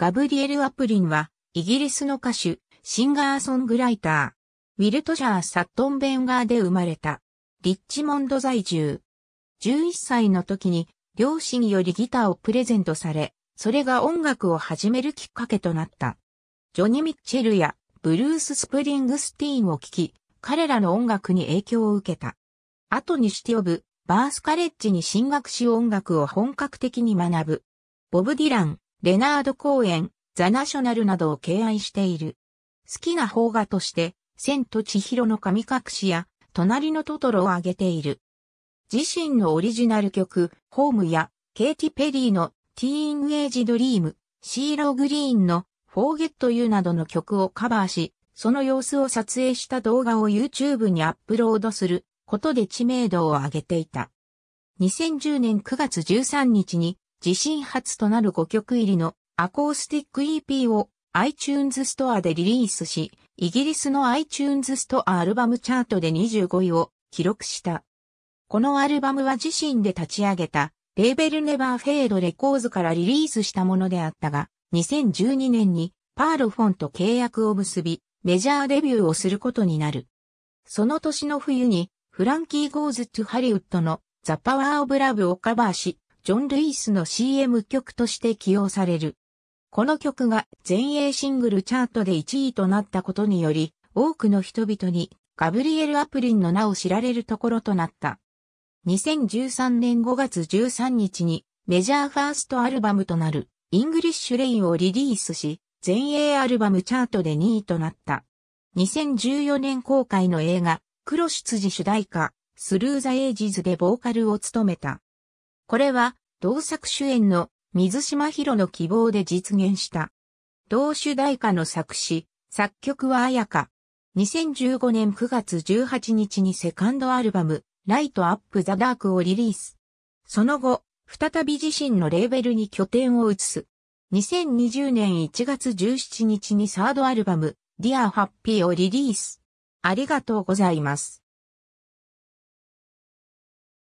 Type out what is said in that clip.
ガブリエル・アプリンは、イギリスの歌手、シンガーソングライター、ウィルトシャー・サットン・ベンガーで生まれた、リッチモンド在住。11歳の時に、両親よりギターをプレゼントされ、それが音楽を始めるきっかけとなった。ジョニ・ー・ミッチェルやブルース・スプリングスティーンを聴き、彼らの音楽に影響を受けた。後にして呼ぶ、バースカレッジに進学し音楽を本格的に学ぶ。ボブ・ディラン、レナード・公園、ザ・ナショナルなどを敬愛している。好きな邦画として、千と千尋の神隠しや、隣のトトロを挙げている。自身のオリジナル曲、ホームや、ケイティ・ペリーのティーンウェイジ・ドリーム、シーロー・グリーンのフォーゲット・ユーなどの曲をカバーし、その様子を撮影した動画を YouTube にアップロードすることで知名度を上げていた。2010年9月13日に自身初となる5曲入りのアコースティック EP を iTunes ストアでリリースし、イギリスの iTunes ストアアルバムチャートで25位を記録した。このアルバムは自身で立ち上げた、レーベルネバーフェードレコーズからリリースしたものであったが、2012年にパールフォンと契約を結び、メジャーデビューをすることになる。その年の冬に、フランキー・ゴーズ・トゥ・ハリウッドのザ・パワー・オブ・ラブをカバーし、ジョン・ルイスの CM 曲として起用される。この曲が全英シングルチャートで1位となったことにより、多くの人々にガブリエル・アプリンの名を知られるところとなった。2013年5月13日にメジャーファーストアルバムとなるイングリッシュ・レインをリリースし、全英アルバムチャートで2位となった。2014年公開の映画、黒執事主題歌、スルーザ・エイジズでボーカルを務めた。これは同作主演の水島博の希望で実現した。同主題歌の作詞、作曲は綾香。2015年9月18日にセカンドアルバム、ライトアップザダークをリリース。その後、再び自身のレーベルに拠点を移す。2020年1月17日にサードアルバム、Dear Happy をリリース。ありがとうございます。